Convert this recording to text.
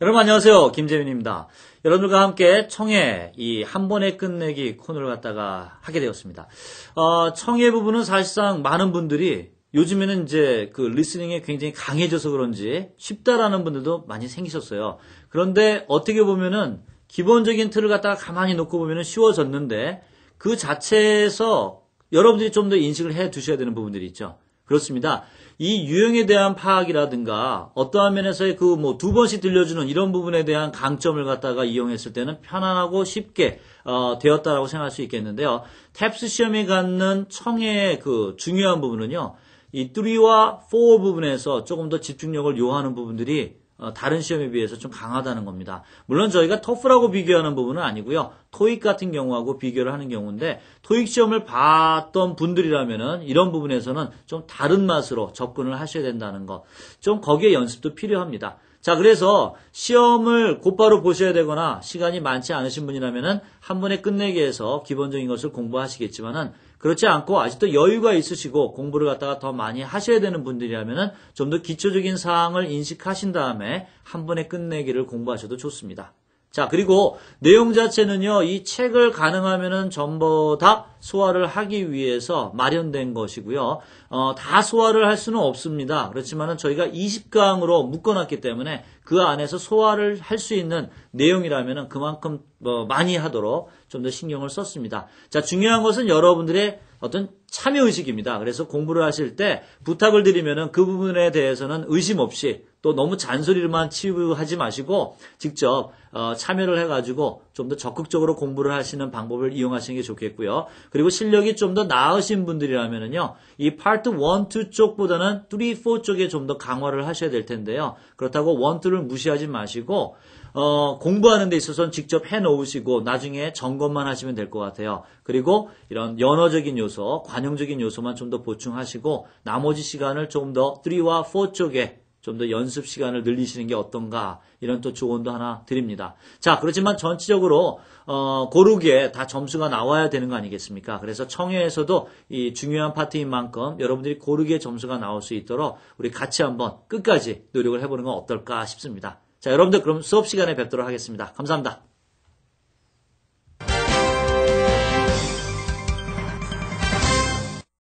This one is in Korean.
여러분 안녕하세요. 김재민입니다 여러분들과 함께 청해 이 한 번에 끝내기 코너를 갖다가 하게 되었습니다. 어, 청해 부분은 사실상 많은 분들이 요즘에는 이제 그 리스닝에 굉장히 강해져서 그런지 쉽다라는 분들도 많이 생기셨어요. 그런데 어떻게 보면은 기본적인 틀을 갖다가 가만히 놓고 보면은 쉬워졌는데 그 자체에서 여러분들이 좀 더 인식을 해 두셔야 되는 부분들이 있죠. 그렇습니다. 이 유형에 대한 파악이라든가 어떠한 면에서의 그 뭐 두 번씩 들려주는 이런 부분에 대한 강점을 갖다가 이용했을 때는 편안하고 쉽게 어, 되었다라고 생각할 수 있겠는데요. 탭스 시험이 갖는 청의 그 중요한 부분은요. 이 3와 4 부분에서 조금 더 집중력을 요하는 부분들이 어, 다른 시험에 비해서 좀 강하다는 겁니다. 물론 저희가 토플하고 비교하는 부분은 아니고요. 토익 같은 경우하고 비교를 하는 경우인데 토익 시험을 봤던 분들이라면은 이런 부분에서는 좀 다른 맛으로 접근을 하셔야 된다는 것. 좀 거기에 연습도 필요합니다. 자, 그래서 시험을 곧바로 보셔야 되거나 시간이 많지 않으신 분이라면은 한 번에 끝내기 위해서 기본적인 것을 공부하시겠지만은 그렇지 않고 아직도 여유가 있으시고 공부를 갖다가 더 많이 하셔야 되는 분들이라면은 좀더 기초적인 사항을 인식하신 다음에 한 번에 끝내기를 공부하셔도 좋습니다. 자, 그리고 내용 자체는요, 이 책을 가능하면은 전부 다 소화를 하기 위해서 마련된 것이고요. 어, 다 소화를 할 수는 없습니다. 그렇지만은 저희가 20강으로 묶어놨기 때문에 그 안에서 소화를 할 수 있는 내용이라면은 그만큼 뭐 많이 하도록 좀 더 신경을 썼습니다. 자, 중요한 것은 여러분들의 어떤 참여 의식입니다. 그래서 공부를 하실 때 부탁을 드리면은 그 부분에 대해서는 의심 없이 또 너무 잔소리만 치부하지 마시고 직접 어, 참여를 해가지고 좀 더 적극적으로 공부를 하시는 방법을 이용하시는 게 좋겠고요. 그리고 실력이 좀 더 나으신 분들이라면은요, 이 파트 1, 2 쪽보다는 3, 4 쪽에 좀 더 강화를 하셔야 될 텐데요. 그렇다고 1, 2를 무시하지 마시고 어, 공부하는 데 있어서는 직접 해 놓으시고 나중에 점검만 하시면 될 것 같아요. 그리고 이런 연어적인 요소, 관용적인 요소만 좀 더 보충하시고 나머지 시간을 좀더 3와 4 쪽에 좀 더 연습 시간을 늘리시는 게 어떤가 이런 또 조언도 하나 드립니다. 자 그렇지만 전체적으로 어, 고르기에 다 점수가 나와야 되는 거 아니겠습니까? 그래서 청해에서도 이 중요한 파트인 만큼 여러분들이 고르기에 점수가 나올 수 있도록 우리 같이 한번 끝까지 노력을 해보는 건 어떨까 싶습니다. 자, 여러분들 그럼 수업 시간에 뵙도록 하겠습니다. 감사합니다.